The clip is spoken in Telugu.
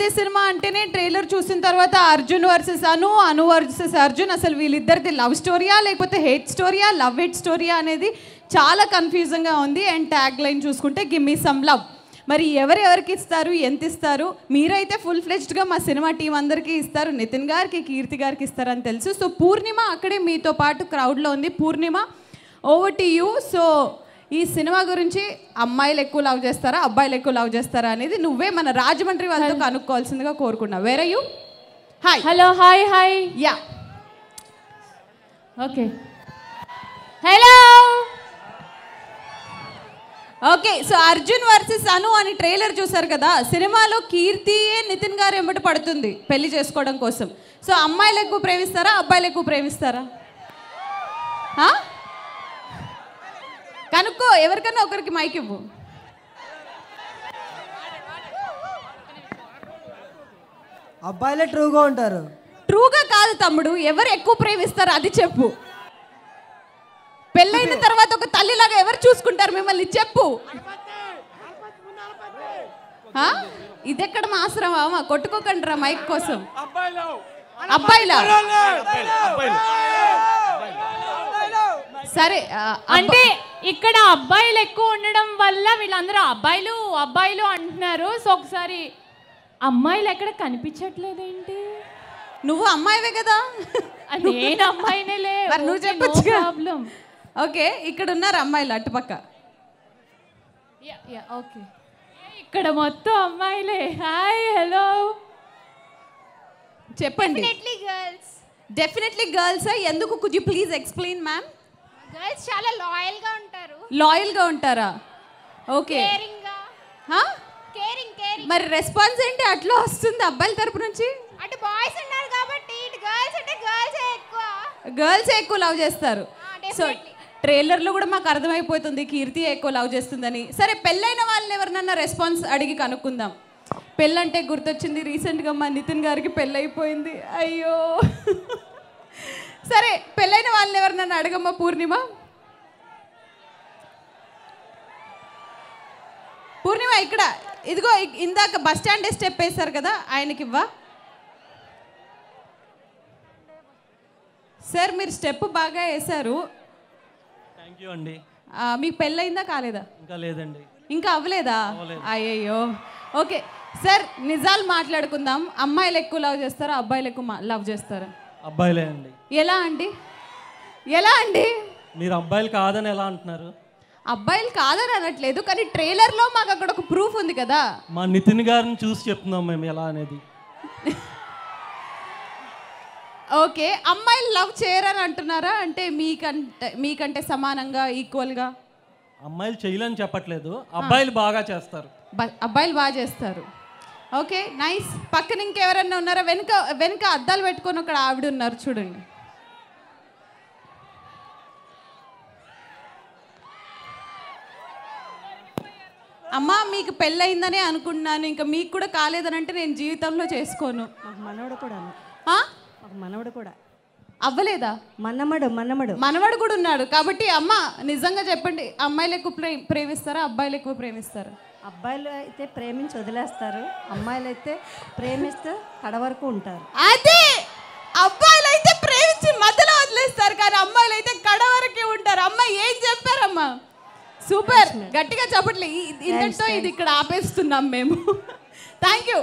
దే సినిమా అంటేనే ట్రైలర్ చూసిన తర్వాత అర్జున్ వర్సెస్ అను అను వర్సెస్ అర్జున్ అసలు వీళ్ళిద్దరిది లవ్ స్టోరీయా లేకపోతే హేట్ స్టోరీయా లవ్ హేట్ స్టోరీయా అనేది చాలా కన్ఫ్యూజింగ్గా ఉంది అండ్ ట్యాగ్ లైన్ చూసుకుంటే గిమ్ మీ సమ్ లవ్ మరి ఎవరెవరికి ఇస్తారు ఎంత ఇస్తారు మీరైతే ఫుల్ ఫ్లెజ్డ్గా మా సినిమా టీం అందరికీ ఇస్తారు నితిన్ గారికి కీర్తి గారికి ఇస్తారని తెలుసు సో పూర్ణిమ అక్కడే మీతో పాటు క్రౌడ్లో ఉంది Purnima over to you so ఈ సినిమా గురించి అమ్మాయిలు ఎక్కువ లవ్ చేస్తారా అబ్బాయిలు ఎక్కువ లవ్ చేస్తారా అనేది నువ్వే మన రాజమండ్రి వాళ్ళు కనుక్కోవాల్సిందిగా కోరుకున్నావు వేరే you hi hello hi hi yeah okay hello okay so Arjun versus Anu అని ట్రైలర్ చూసారు కదా సినిమాలో కీర్తియే నితిన్ గారు వెంబడి పడుతుంది పెళ్లి చేసుకోవడం కోసం సో అమ్మాయిలు ఎక్కువ ప్రేమిస్తారా అబ్బాయిలు ఎక్కువ ప్రేమిస్తారా ఎవరికన్నా ఒకరికి మైక్ ఇవ్వు అబ్బాయిలే ట్రూగా ఉంటారు ట్రూగా కాదు తమ్ముడు ఎవరు ఎక్కువ ప్రేమిస్తారు అది చెప్పు పెళ్ళైన తర్వాత ఒక తల్లిలాగా ఎవరు చూసుకుంటారు మిమ్మల్ని చెప్పు ఇదెక్కడ మా ఆశ్రమమా కొట్టుకోకండి రా మైక్ కోసం అబ్బాయిలా సరే అంటే ఇక్కడ అబ్బాయిలు ఎక్కువ ఉండడం వల్ల వీళ్ళందరూ అబ్బాయిలు అబ్బాయిలు అంటున్నారు సో ఒకసారి అమ్మాయిలు ఎక్కడ కనిపించట్లేదేంటి నువ్వు అమ్మాయివే కదా నేను అమ్మాయినే నువ్వు చెప్పచ్చు ప్రాబ్లం ఓకే ఇక్కడ ఉన్నారు అమ్మాయిలు అటుపక్క ఓకే ఇక్కడ మొత్తం అమ్మాయిలే హాయ్ హలో చెప్పండి డెఫినెట్లీ గర్ల్స్ డెఫినెట్లీ గర్ల్స్ ఎందుకు cuz please explain ma'am girls చాలా లాయల్ గా ఉంటారు లాయల్ గా ఉంటారా ఓకే కేరింగ్ కేరింగ్ కేరింగ్ మరి రెస్పాన్స్ ఏంటి అట్లా వస్తుంది అబ్బాయిల తరపు నుంచి అంటే బాయ్స్ ఉన్నారు కాబట్టి ఇటు గర్ల్స్ అంటే గర్ల్స్ ఎక్కువ గర్ల్స్ ఎక్కువ లవ్ చేస్తారు సో ట్రైలర్లో కూడా మాకు అర్థమైపోతుంది కీర్తి ఎక్కువ లవ్ చేస్తుందని సరే పెళ్ళైన వాళ్ళని ఎవరినన్నా రెస్పాన్స్ అడిగి కనుక్కుందాం పెళ్ళంటే గుర్తొచ్చింది రీసెంట్గా మా నితిన్ గారికి పెళ్ళైపోయింది అయ్యో సరే పెళ్ళైన వాళ్ళని ఎవరినన్నా నన్ను అడగమ్మా పూర్ణిమ పూర్ణిమ ఇక్కడ ఇదిగో ఇందాక బస్ స్టాండ్ స్టెప్ వేశారు కదా ఆయనకి ఇవ్వ సార్ మీరు స్టెప్ బాగా వేశారు థ్యాంక్ యూ అండి మీకు పెళ్ళయిందా కాలేదా ఇంకా లేదండి ఇంకా అవ్వలేదా అయ్యయ్యో ఓకే సార్ నిజాలు మాట్లాడుకుందాం అమ్మాయిలు ఎక్కువ లవ్ చేస్తారా అబ్బాయిలు ఎక్కువ లవ్ చేస్తారా అబ్బాయిలే అండి ఎలా అండి ఎలా అండి మీరు అబ్బాయిలు కాదని ఎలా అంటున్నారు అబ్బాయిలు కాదని అనట్లేదు కానీ ట్రైలర్లో మాకు అక్కడ ఒక ప్రూఫ్ ఉంది కదా మా నితిన్ గారిని చూసి చెప్తున్నాం మేము ఎలా అనేది ఓకే అమ్మాయిలు లవ్ చేయరని అంటున్నారా అంటే మీకంటే మీకంటే సమానంగా ఈక్వల్గా అమ్మాయిలు చేయలేని చెప్పట్లేదు అబ్బాయిలు బాగా చేస్తారు అబ్బాయిలు బాగా చేస్తారు ఓకే నైస్ పక్కన ఇంకెవరన్నా ఉన్నారా వెనుక వెనుక అద్దాలు పెట్టుకొని అక్కడ ఆవిడ ఉన్నారు చూడండి అమ్మ మీకు పెళ్ళయిందని అనుకున్నాను ఇంకా మీకు కూడా కాలేదని అంటే నేను జీవితంలో చేసుకోను మనవడు కూడా మనవడు కూడా అవ్వలేదా మనమడు మనమడు మనవడు కూడా ఉన్నాడు కాబట్టి అమ్మ నిజంగా చెప్పండి అమ్మాయిలు ఎక్కువ ప్రేమిస్తారా అబ్బాయిలు ఎక్కువ ప్రేమిస్తారా అబ్బాయిలు అయితే ప్రేమించి వదిలేస్తారు అమ్మాయిలు అయితే ప్రేమిస్తూ కడ వరకు ఉంటారు అదే అబ్బాయిలు అయితే ప్రేమించి మధ్యలో వదిలేస్తారు కానీ అమ్మాయిలు అయితే కడ వరకే ఉంటారు అమ్మాయి ఏం చెప్పారమ్మా సూపర్ గట్టిగా చెప్పట్లే ఇంతటితో ఇది ఇక్కడ ఆపేస్తున్నాం మేము థ్యాంక్ యూ